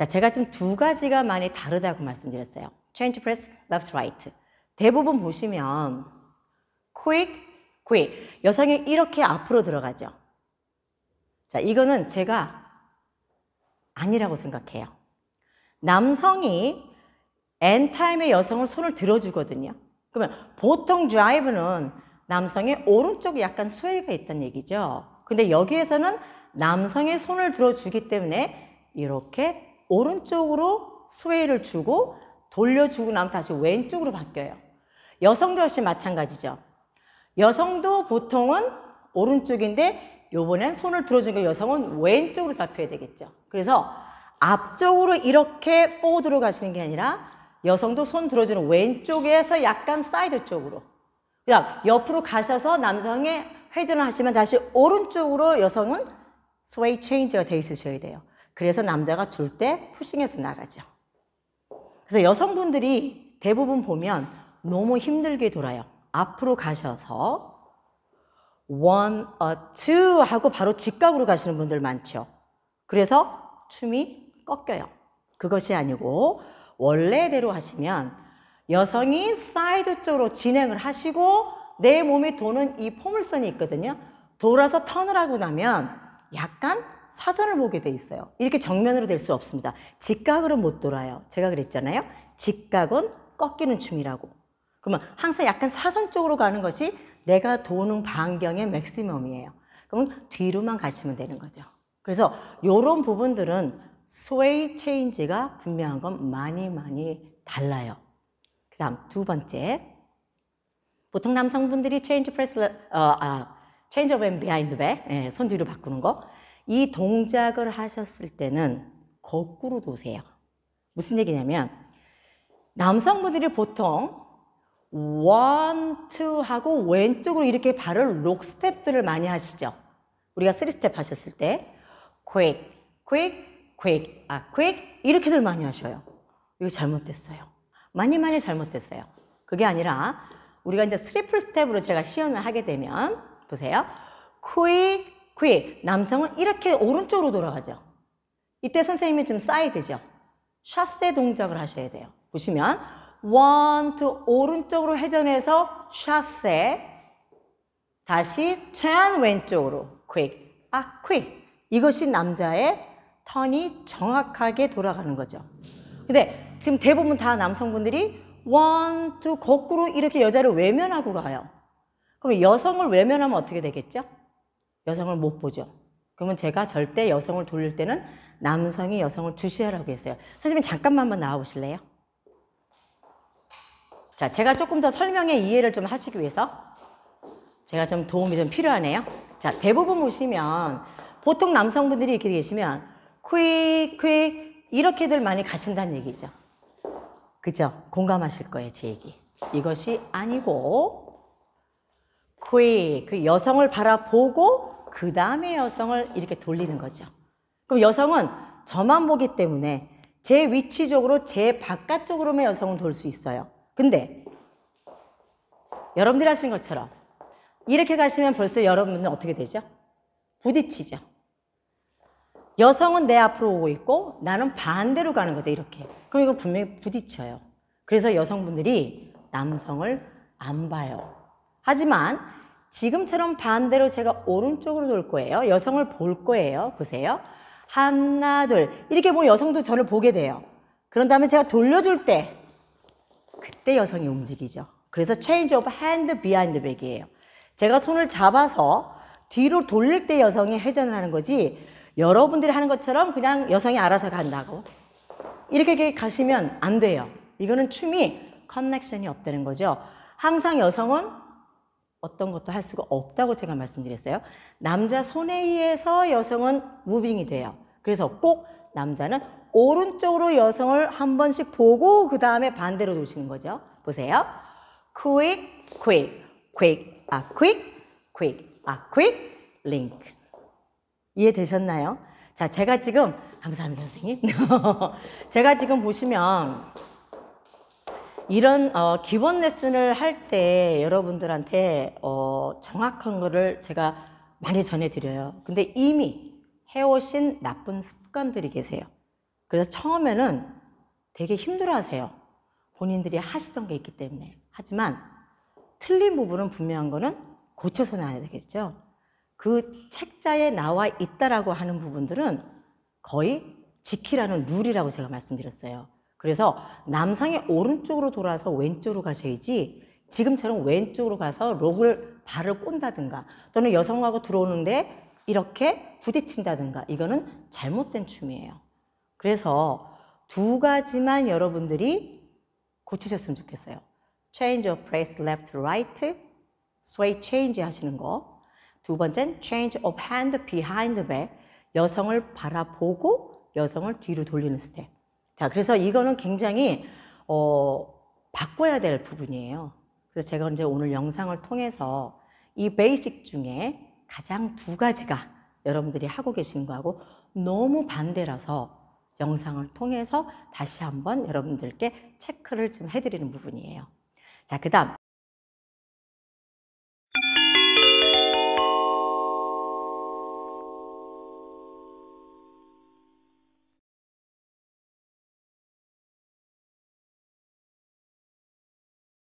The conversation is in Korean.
자, 제가 지금 두 가지가 많이 다르다고 말씀드렸어요. Change press, left, right. 대부분 보시면 quick, quick. 여성이 이렇게 앞으로 들어가죠. 자, 이거는 제가 아니라고 생각해요. 남성이 n 타임의 여성을 손을 들어주거든요. 그러면 보통 드라이브는 남성의 오른쪽에 약간 스웨이가 있다는 얘기죠. 근데 여기에서는 남성의 손을 들어주기 때문에 이렇게 오른쪽으로 스웨이를 주고 돌려주고 나면 다시 왼쪽으로 바뀌어요. 여성도 역시 마찬가지죠. 여성도 보통은 오른쪽인데 요번엔 손을 들어주고 여성은 왼쪽으로 잡혀야 되겠죠. 그래서 앞쪽으로 이렇게 포워드로 가시는 게 아니라 여성도 손 들어주는 왼쪽에서 약간 사이드 쪽으로 그다음 옆으로 가셔서 남성의 회전을 하시면 다시 오른쪽으로 여성은 스웨이 체인지가 돼 있으셔야 돼요. 그래서 남자가 둘 때 푸싱해서 나가죠. 그래서 여성분들이 대부분 보면 너무 힘들게 돌아요. 앞으로 가셔서 one, a two 하고 바로 직각으로 가시는 분들 많죠. 그래서 춤이 꺾여요. 그것이 아니고 원래대로 하시면 여성이 사이드 쪽으로 진행을 하시고 내 몸이 도는 이 포물선이 있거든요. 돌아서 턴을 하고 나면 약간 사선을 보게 돼 있어요. 이렇게 정면으로 될 수 없습니다. 직각으로 못 돌아요. 제가 그랬잖아요. 직각은 꺾이는 춤이라고. 그러면 항상 약간 사선 쪽으로 가는 것이 내가 도는 반경의 맥시멈이에요. 그러 뒤로만 가시면 되는 거죠. 그래서 이런 부분들은 스웨이 체인지가 분명한 건 많이 많이 달라요. 그 다음 두 번째 보통 남성분들이 체인지 프레스 어, 아, 체인지 오브 앤 비하인드 백, 손 뒤로 바꾸는 거이 동작을 하셨을 때는 거꾸로 도세요. 무슨 얘기냐면 남성분들이 보통 원투 하고 왼쪽으로 이렇게 발을 록 스텝들을 많이 하시죠. 우리가 쓰리 스텝 하셨을 때 quick, quick, quick, 아 quick 이렇게들 많이 하셔요. 이거 잘못됐어요. 많이 많이 잘못됐어요. 그게 아니라 우리가 이제 트리플 스텝으로 제가 시연을 하게 되면 보세요. quick, 그 후에 남성은 이렇게 오른쪽으로 돌아가죠. 이때 선생님이 지금 사이드죠. 샷세 동작을 하셔야 돼요. 보시면 원, 투 오른쪽으로 회전해서 샷세 다시 체한 왼쪽으로 퀵, 아, 퀵 이것이 남자의 턴이 정확하게 돌아가는 거죠. 근데 지금 대부분 다 남성분들이 원, 투 거꾸로 이렇게 여자를 외면하고 가요. 그럼 여성을 외면하면 어떻게 되겠죠? 여성을 못 보죠. 그러면 제가 절대 여성을 돌릴 때는 남성이 여성을 주시하라고 했어요. 선생님 잠깐만 만 나와 보실래요? 자, 제가 조금 더 설명의 이해를 좀 하시기 위해서 제가 좀 도움이 좀 필요하네요. 자, 대부분 보시면 보통 남성분들이 이렇게 계시면 퀵, 퀵 이렇게들 많이 가신다는 얘기죠. 그죠? 공감하실 거예요, 제 얘기. 이것이 아니고 q u 그 여성을 바라보고 그 다음에 여성을 이렇게 돌리는 거죠. 그럼 여성은 저만 보기 때문에 제 위치적으로 제 바깥쪽으로만 여성을 돌수 있어요. 근데 여러분들이 하시는 것처럼 이렇게 가시면 벌써 여러분은 어떻게 되죠? 부딪히죠. 여성은 내 앞으로 오고 있고 나는 반대로 가는 거죠. 이렇게. 그럼 이거 분명히 부딪혀요. 그래서 여성분들이 남성을 안 봐요. 하지만 지금처럼 반대로 제가 오른쪽으로 돌 거예요. 여성을 볼 거예요. 보세요. 하나, 둘. 이렇게 보면 뭐 여성도 저를 보게 돼요. 그런 다음에 제가 돌려줄 때 그때 여성이 움직이죠. 그래서 change of hand behind back이에요. 제가 손을 잡아서 뒤로 돌릴 때 여성이 회전을 하는 거지 여러분들이 하는 것처럼 그냥 여성이 알아서 간다고 이렇게 가시면 안 돼요. 이거는 춤이 커넥션이 없다는 거죠. 항상 여성은 어떤 것도 할 수가 없다고 제가 말씀드렸어요. 남자 손에 의해서 여성은 무빙이 돼요. 그래서 꼭 남자는 오른쪽으로 여성을 한 번씩 보고 그 다음에 반대로 도시는 거죠. 보세요. quick, quick, quick, 아, quick, quick, 아, quick, link. 이해되셨나요? 자, 제가 지금, 감사합니다, 선생님. 제가 지금 보시면 이런 어, 기본 레슨을 할 때 여러분들한테 어, 정확한 거를 제가 많이 전해드려요. 근데 이미 해오신 나쁜 습관들이 계세요. 그래서 처음에는 되게 힘들어하세요. 본인들이 하시던 게 있기 때문에. 하지만 틀린 부분은 분명한 거는 고쳐서 나야 되겠죠. 그 책자에 나와 있다라고 하는 부분들은 거의 지키라는 룰이라고 제가 말씀드렸어요. 그래서 남상이 오른쪽으로 돌아서 왼쪽으로 가셔야지 지금처럼 왼쪽으로 가서 록을 발을 꼰다든가 또는 여성하고 들어오는데 이렇게 부딪힌다든가 이거는 잘못된 춤이에요. 그래서 두 가지만 여러분들이 고치셨으면 좋겠어요. change of place left right, sway change 하시는 거. 두 번째는 change of hand behind back, 여성을 바라보고 여성을 뒤로 돌리는 스텝. 자, 그래서 이거는 굉장히 어, 바꿔야 될 부분이에요. 그래서 제가 이제 오늘 영상을 통해서 이 베이식 중에 가장 두 가지가 여러분들이 하고 계신 거하고 너무 반대라서 영상을 통해서 다시 한번 여러분들께 체크를 좀 해드리는 부분이에요. 자, 그 다음